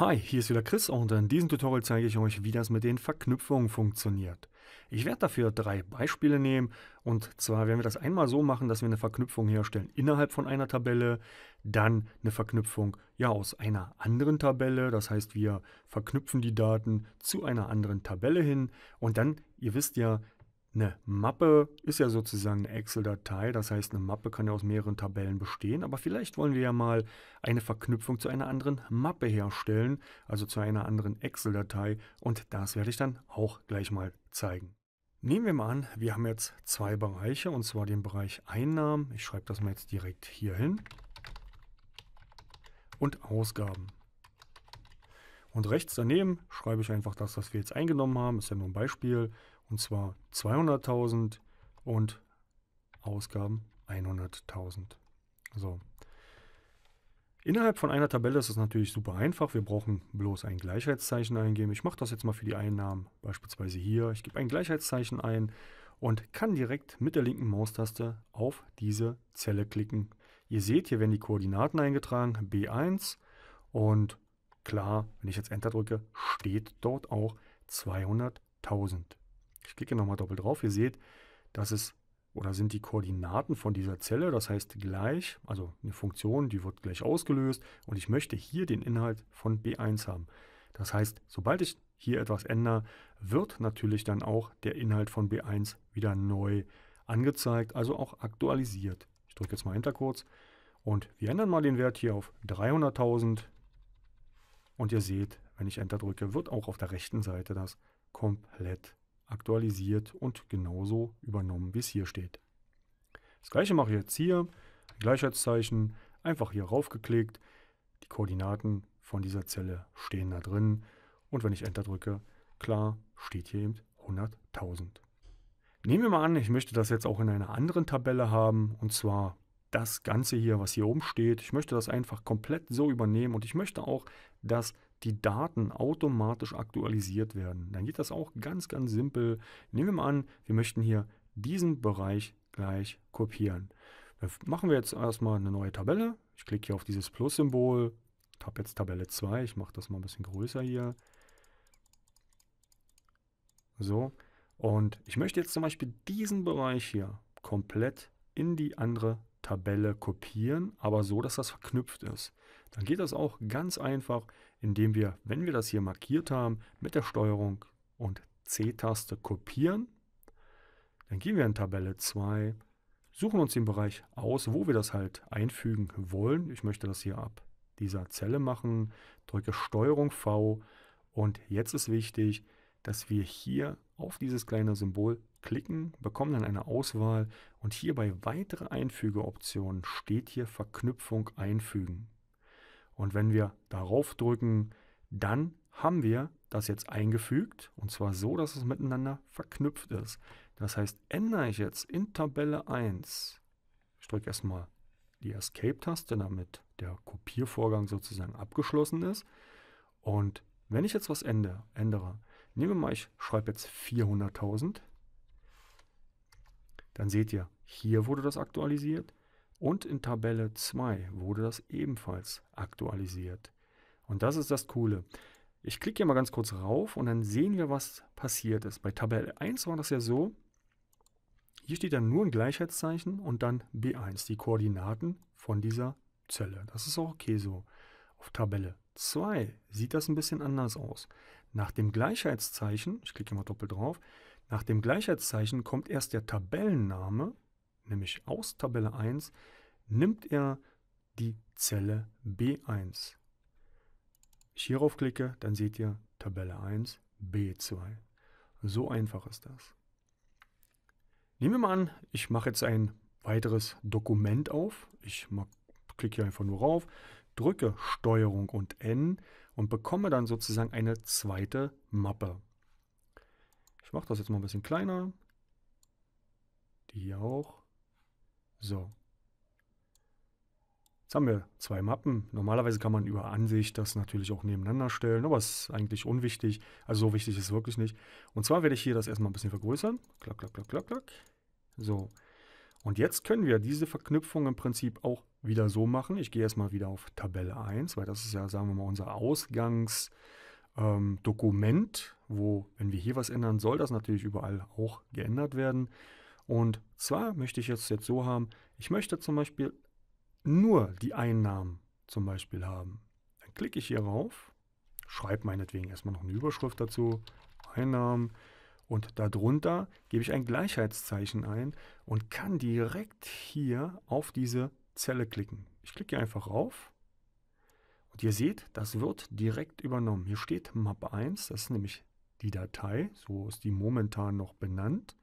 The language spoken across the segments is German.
Hi, hier ist wieder Chris und in diesem Tutorial zeige ich euch, wie das mit den Verknüpfungen funktioniert. Ich werde dafür drei Beispiele nehmen und zwar werden wir das einmal so machen, dass wir eine Verknüpfung herstellen innerhalb von einer Tabelle, dann eine Verknüpfung ja aus einer anderen Tabelle, das heißt wir verknüpfen die Daten zu einer anderen Tabelle hin und dann, ihr wisst ja, eine Mappe ist ja sozusagen eine Excel-Datei, das heißt, eine Mappe kann ja aus mehreren Tabellen bestehen, aber vielleicht wollen wir ja mal eine Verknüpfung zu einer anderen Mappe herstellen, also zu einer anderen Excel-Datei und das werde ich dann auch gleich mal zeigen. Nehmen wir mal an, wir haben jetzt zwei Bereiche und zwar den Bereich Einnahmen, ich schreibe das mal jetzt direkt hier hin, und Ausgaben. Und rechts daneben schreibe ich einfach das, was wir jetzt eingenommen haben, ist ja nur ein Beispiel, und zwar 200.000 und Ausgaben 100.000. So. Innerhalb von einer Tabelle ist es natürlich super einfach. Wir brauchen bloß ein Gleichheitszeichen eingeben. Ich mache das jetzt mal für die Einnahmen, beispielsweise hier. Ich gebe ein Gleichheitszeichen ein und kann direkt mit der linken Maustaste auf diese Zelle klicken. Ihr seht, hier werden die Koordinaten eingetragen, B1 und klar, wenn ich jetzt Enter drücke, steht dort auch 200.000. Ich klicke nochmal doppelt drauf. Ihr seht, das ist oder sind die Koordinaten von dieser Zelle, das heißt gleich, also eine Funktion, die wird gleich ausgelöst und ich möchte hier den Inhalt von B1 haben. Das heißt, sobald ich hier etwas ändere, wird natürlich dann auch der Inhalt von B1 wieder neu angezeigt, also auch aktualisiert. Ich drücke jetzt mal Enter kurz und wir ändern mal den Wert hier auf 300.000 und ihr seht, wenn ich Enter drücke, wird auch auf der rechten Seite das komplett aktualisiert und genauso übernommen, wie es hier steht. Das gleiche mache ich jetzt hier, Gleichheitszeichen, einfach hier raufgeklickt, die Koordinaten von dieser Zelle stehen da drin und wenn ich Enter drücke, klar, steht hier eben 100.000. Nehmen wir mal an, ich möchte das jetzt auch in einer anderen Tabelle haben und zwar das Ganze hier, was hier oben steht. Ich möchte das einfach komplett so übernehmen und ich möchte auch, dass die Daten automatisch aktualisiert werden. Dann geht das auch ganz, ganz simpel. Nehmen wir mal an, wir möchten hier diesen Bereich gleich kopieren. Da machen wir jetzt erstmal eine neue Tabelle. Ich klicke hier auf dieses Plus-Symbol, Ich habe jetzt Tabelle 2, ich mache das mal ein bisschen größer hier. So, und ich möchte jetzt zum Beispiel diesen Bereich hier komplett in die andere Tabelle kopieren, aber so, dass das verknüpft ist. Dann geht das auch ganz einfach, indem wir, wenn wir das hier markiert haben, mit der Steuerung und C-Taste kopieren. Dann gehen wir in Tabelle 2, suchen uns den Bereich aus, wo wir das halt einfügen wollen. Ich möchte das hier ab dieser Zelle machen, drücke Steuerung V und jetzt ist wichtig, dass dass wir hier auf dieses kleine Symbol klicken, bekommen dann eine Auswahl und hier bei weitere Einfügeoptionen steht hier Verknüpfung einfügen. Und wenn wir darauf drücken, dann haben wir das jetzt eingefügt und zwar so, dass es miteinander verknüpft ist. Das heißt, ändere ich jetzt in Tabelle 1, ich drücke erstmal die Escape-Taste, damit der Kopiervorgang sozusagen abgeschlossen ist. Und wenn ich jetzt was ändere, ändere Nehmen wir mal, ich schreibe jetzt 400.000. Dann seht ihr, hier wurde das aktualisiert und in Tabelle 2 wurde das ebenfalls aktualisiert. Und das ist das Coole. Ich klicke hier mal ganz kurz rauf und dann sehen wir, was passiert ist. Bei Tabelle 1 war das ja so, hier steht dann nur ein Gleichheitszeichen und dann B1, die Koordinaten von dieser Zelle. Das ist auch okay so. Auf Tabelle 2 sieht das ein bisschen anders aus. Nach dem Gleichheitszeichen, ich klicke mal doppelt drauf, nach dem Gleichheitszeichen kommt erst der Tabellenname, nämlich aus Tabelle 1, nimmt er die Zelle B1. Ich hierauf klicke, dann seht ihr Tabelle 1, B2. So einfach ist das. Nehmen wir mal an, ich mache jetzt ein weiteres Dokument auf. Ich klicke hier einfach nur rauf, drücke Steuerung und N und bekomme dann sozusagen eine zweite Mappe. Ich mache das jetzt mal ein bisschen kleiner. Die hier auch. So. Jetzt haben wir zwei Mappen. Normalerweise kann man über Ansicht das natürlich auch nebeneinander stellen, aber es ist eigentlich unwichtig. Also so wichtig ist es wirklich nicht. Und zwar werde ich hier das erstmal ein bisschen vergrößern. Klack, klack, klack, klack, klack. So. Und jetzt können wir diese Verknüpfung im Prinzip auch wieder so machen. Ich gehe erstmal wieder auf Tabelle 1, weil das ist ja, sagen wir mal, unser Ausgangsdokument, ähm, wo, wenn wir hier was ändern, soll das natürlich überall auch geändert werden. Und zwar möchte ich jetzt, jetzt so haben, ich möchte zum Beispiel nur die Einnahmen zum Beispiel haben. Dann klicke ich hier rauf, schreibe meinetwegen erstmal noch eine Überschrift dazu, Einnahmen, und darunter gebe ich ein Gleichheitszeichen ein und kann direkt hier auf diese Zelle klicken. Ich klicke hier einfach rauf und ihr seht, das wird direkt übernommen. Hier steht Map 1, das ist nämlich die Datei, so ist die momentan noch benannt.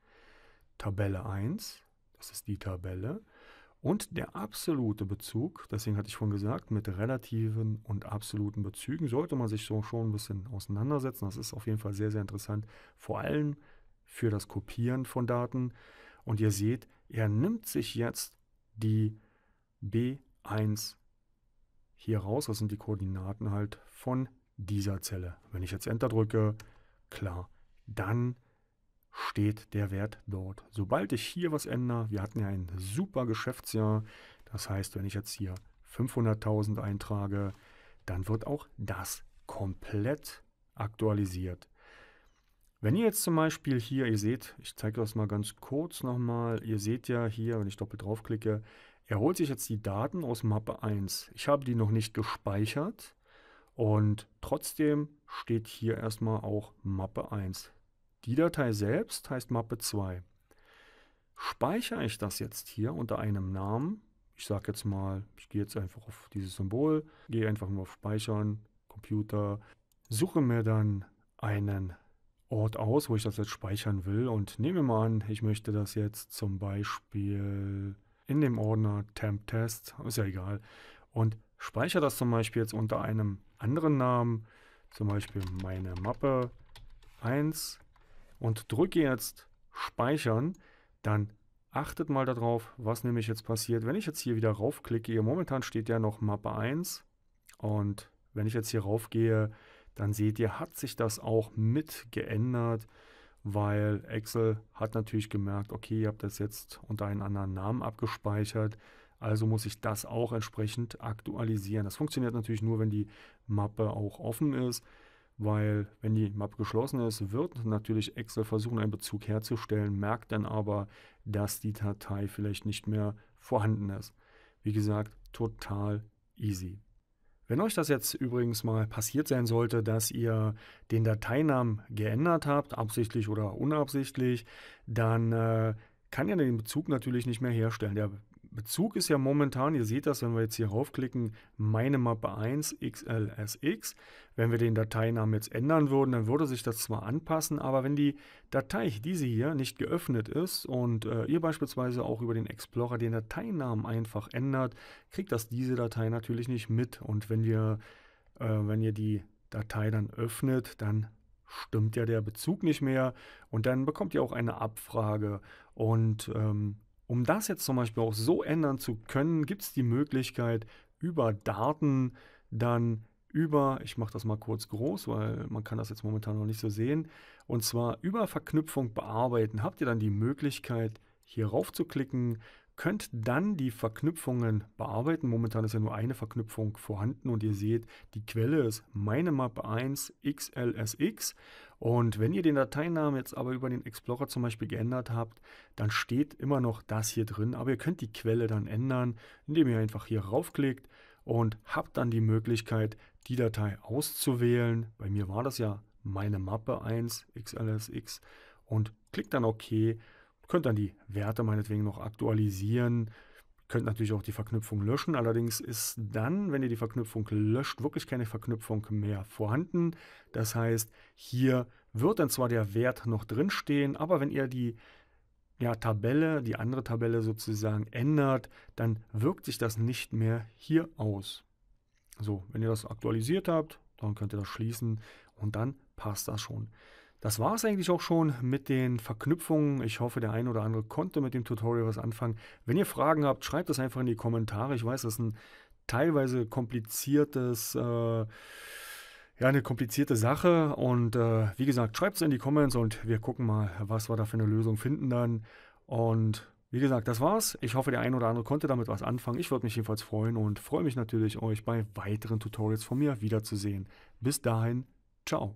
Tabelle 1, das ist die Tabelle. Und der absolute Bezug, deswegen hatte ich schon gesagt, mit relativen und absoluten Bezügen sollte man sich so schon ein bisschen auseinandersetzen. Das ist auf jeden Fall sehr, sehr interessant, vor allem für das Kopieren von Daten. Und ihr seht, er nimmt sich jetzt die B1 hier raus. Das sind die Koordinaten halt von dieser Zelle. Wenn ich jetzt Enter drücke, klar, dann steht der Wert dort. Sobald ich hier was ändere, wir hatten ja ein super Geschäftsjahr. Das heißt, wenn ich jetzt hier 500.000 eintrage, dann wird auch das komplett aktualisiert. Wenn ihr jetzt zum Beispiel hier, ihr seht, ich zeige das mal ganz kurz nochmal, ihr seht ja hier, wenn ich doppelt draufklicke, er holt sich jetzt die Daten aus Mappe 1. Ich habe die noch nicht gespeichert und trotzdem steht hier erstmal auch Mappe 1. Die Datei selbst heißt Mappe 2. Speichere ich das jetzt hier unter einem Namen, ich sage jetzt mal, ich gehe jetzt einfach auf dieses Symbol, gehe einfach nur auf Speichern, Computer, suche mir dann einen Ort aus, wo ich das jetzt speichern will und nehme mal an, ich möchte das jetzt zum Beispiel in dem Ordner Temp Test, ist ja egal, und speichere das zum Beispiel jetzt unter einem anderen Namen, zum Beispiel meine Mappe 1 und drücke jetzt Speichern, dann achtet mal darauf, was nämlich jetzt passiert. Wenn ich jetzt hier wieder raufklicke, momentan steht ja noch Mappe 1 und wenn ich jetzt hier raufgehe, dann seht ihr, hat sich das auch mit geändert weil Excel hat natürlich gemerkt, okay, ihr habt das jetzt unter einem anderen Namen abgespeichert, also muss ich das auch entsprechend aktualisieren. Das funktioniert natürlich nur, wenn die Mappe auch offen ist, weil wenn die Mappe geschlossen ist, wird natürlich Excel versuchen, einen Bezug herzustellen, merkt dann aber, dass die Datei vielleicht nicht mehr vorhanden ist. Wie gesagt, total easy. Wenn euch das jetzt übrigens mal passiert sein sollte, dass ihr den Dateinamen geändert habt, absichtlich oder unabsichtlich, dann äh, kann er den Bezug natürlich nicht mehr herstellen. Der Bezug ist ja momentan, ihr seht das, wenn wir jetzt hier raufklicken, meine Mappe 1 XLSX. Wenn wir den Dateinamen jetzt ändern würden, dann würde sich das zwar anpassen, aber wenn die Datei, diese hier, nicht geöffnet ist und äh, ihr beispielsweise auch über den Explorer den Dateinamen einfach ändert, kriegt das diese Datei natürlich nicht mit. Und wenn ihr, äh, wenn ihr die Datei dann öffnet, dann stimmt ja der Bezug nicht mehr und dann bekommt ihr auch eine Abfrage und ähm, um das jetzt zum Beispiel auch so ändern zu können, gibt es die Möglichkeit, über Daten dann über, ich mache das mal kurz groß, weil man kann das jetzt momentan noch nicht so sehen, und zwar über Verknüpfung bearbeiten, habt ihr dann die Möglichkeit, hier rauf zu klicken könnt dann die Verknüpfungen bearbeiten. Momentan ist ja nur eine Verknüpfung vorhanden und ihr seht, die Quelle ist meine Mappe 1 xlsx und wenn ihr den Dateinamen jetzt aber über den Explorer zum Beispiel geändert habt, dann steht immer noch das hier drin, aber ihr könnt die Quelle dann ändern, indem ihr einfach hier raufklickt und habt dann die Möglichkeit, die Datei auszuwählen. Bei mir war das ja meine Mappe 1 xlsx und klickt dann OK Könnt dann die Werte meinetwegen noch aktualisieren. Könnt natürlich auch die Verknüpfung löschen. Allerdings ist dann, wenn ihr die Verknüpfung löscht, wirklich keine Verknüpfung mehr vorhanden. Das heißt, hier wird dann zwar der Wert noch drinstehen, aber wenn ihr die ja, Tabelle, die andere Tabelle sozusagen ändert, dann wirkt sich das nicht mehr hier aus. So, wenn ihr das aktualisiert habt, dann könnt ihr das schließen und dann passt das schon. Das war es eigentlich auch schon mit den Verknüpfungen. Ich hoffe, der ein oder andere konnte mit dem Tutorial was anfangen. Wenn ihr Fragen habt, schreibt es einfach in die Kommentare. Ich weiß, das ist ein teilweise kompliziertes, äh, ja, eine komplizierte Sache. Und äh, wie gesagt, schreibt es in die Comments und wir gucken mal, was wir da für eine Lösung finden dann. Und wie gesagt, das war's. Ich hoffe, der ein oder andere konnte damit was anfangen. Ich würde mich jedenfalls freuen und freue mich natürlich, euch bei weiteren Tutorials von mir wiederzusehen. Bis dahin, ciao.